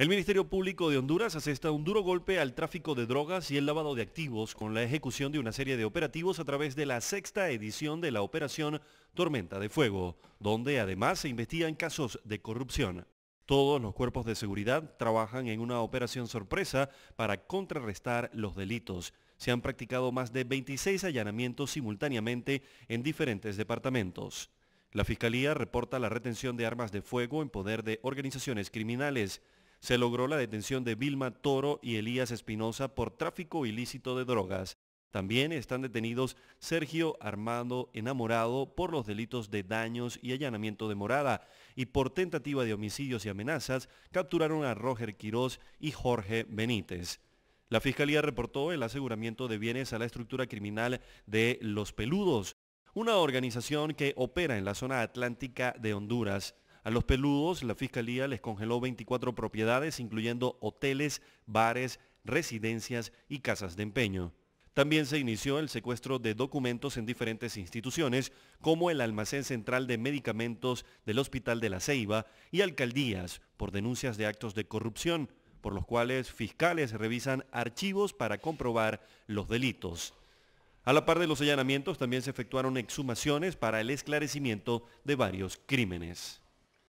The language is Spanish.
El Ministerio Público de Honduras asesta un duro golpe al tráfico de drogas y el lavado de activos con la ejecución de una serie de operativos a través de la sexta edición de la operación Tormenta de Fuego, donde además se investigan casos de corrupción. Todos los cuerpos de seguridad trabajan en una operación sorpresa para contrarrestar los delitos. Se han practicado más de 26 allanamientos simultáneamente en diferentes departamentos. La Fiscalía reporta la retención de armas de fuego en poder de organizaciones criminales se logró la detención de Vilma Toro y Elías Espinosa por tráfico ilícito de drogas. También están detenidos Sergio Armando Enamorado por los delitos de daños y allanamiento de morada y por tentativa de homicidios y amenazas capturaron a Roger Quirós y Jorge Benítez. La Fiscalía reportó el aseguramiento de bienes a la estructura criminal de Los Peludos, una organización que opera en la zona atlántica de Honduras. A los peludos, la Fiscalía les congeló 24 propiedades, incluyendo hoteles, bares, residencias y casas de empeño. También se inició el secuestro de documentos en diferentes instituciones, como el Almacén Central de Medicamentos del Hospital de la Ceiba y alcaldías, por denuncias de actos de corrupción, por los cuales fiscales revisan archivos para comprobar los delitos. A la par de los allanamientos también se efectuaron exhumaciones para el esclarecimiento de varios crímenes.